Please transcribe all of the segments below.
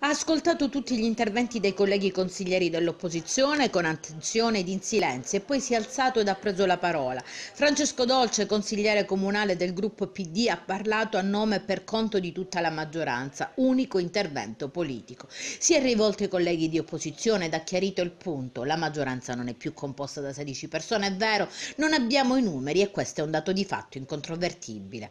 Ha ascoltato tutti gli interventi dei colleghi consiglieri dell'opposizione con attenzione ed in silenzio e poi si è alzato ed ha preso la parola. Francesco Dolce, consigliere comunale del gruppo PD, ha parlato a nome e per conto di tutta la maggioranza, unico intervento politico. Si è rivolto ai colleghi di opposizione ed ha chiarito il punto. La maggioranza non è più composta da 16 persone, è vero, non abbiamo i numeri e questo è un dato di fatto incontrovertibile.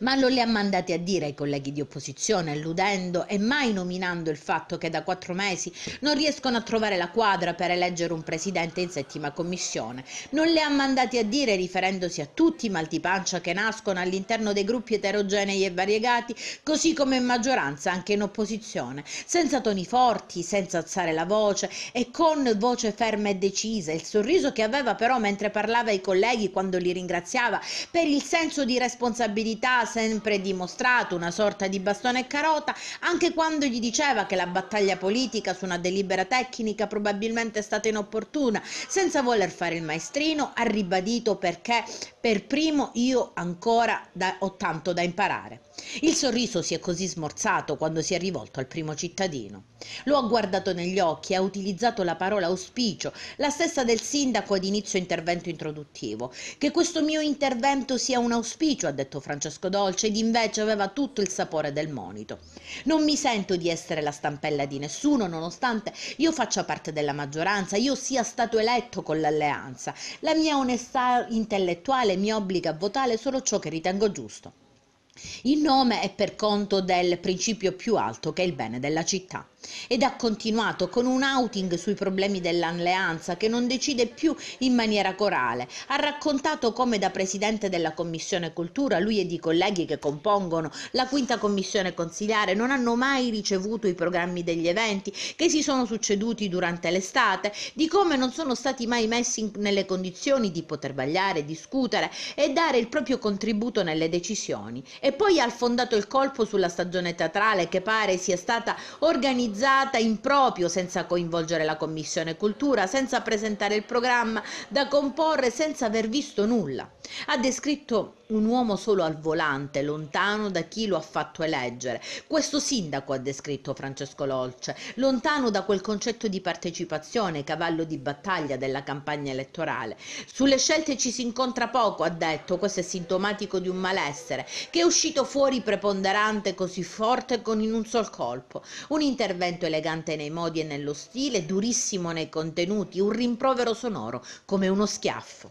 Ma non le ha mandati a dire ai colleghi di opposizione, alludendo e mai nominando il fatto che da quattro mesi non riescono a trovare la quadra per eleggere un presidente in settima commissione. Non le ha mandati a dire, riferendosi a tutti i mal di pancia che nascono all'interno dei gruppi eterogenei e variegati, così come in maggioranza anche in opposizione, senza toni forti, senza alzare la voce e con voce ferma e decisa, il sorriso che aveva però mentre parlava ai colleghi quando li ringraziava per il senso di responsabilità ha sempre dimostrato, una sorta di bastone e carota, anche quando gli diceva che la battaglia politica su una delibera tecnica probabilmente è stata inopportuna, senza voler fare il maestrino, ha ribadito perché per primo io ancora da, ho tanto da imparare. Il sorriso si è così smorzato quando si è rivolto al primo cittadino. Lo ha guardato negli occhi e ha utilizzato la parola auspicio, la stessa del sindaco ad inizio intervento introduttivo. Che questo mio intervento sia un auspicio, ha detto Francesco. Francesco Dolce ed invece aveva tutto il sapore del monito. Non mi sento di essere la stampella di nessuno, nonostante io faccia parte della maggioranza, io sia stato eletto con l'alleanza. La mia onestà intellettuale mi obbliga a votare solo ciò che ritengo giusto. Il nome e per conto del principio più alto che è il bene della città ed ha continuato con un outing sui problemi dell'alleanza che non decide più in maniera corale. Ha raccontato come da presidente della Commissione Cultura lui ed i colleghi che compongono la quinta commissione consigliare non hanno mai ricevuto i programmi degli eventi che si sono succeduti durante l'estate, di come non sono stati mai messi in, nelle condizioni di poter vagliare, discutere e dare il proprio contributo nelle decisioni. E poi ha fondato il colpo sulla stagione teatrale che pare sia stata organizzata usata in proprio senza coinvolgere la Commissione Cultura, senza presentare il programma da comporre senza aver visto nulla. Ha descritto un uomo solo al volante, lontano da chi lo ha fatto eleggere. Questo sindaco ha descritto Francesco Lolce, lontano da quel concetto di partecipazione, cavallo di battaglia della campagna elettorale. Sulle scelte ci si incontra poco, ha detto, questo è sintomatico di un malessere, che è uscito fuori preponderante così forte con in un sol colpo. Un intervento elegante nei modi e nello stile, durissimo nei contenuti, un rimprovero sonoro, come uno schiaffo.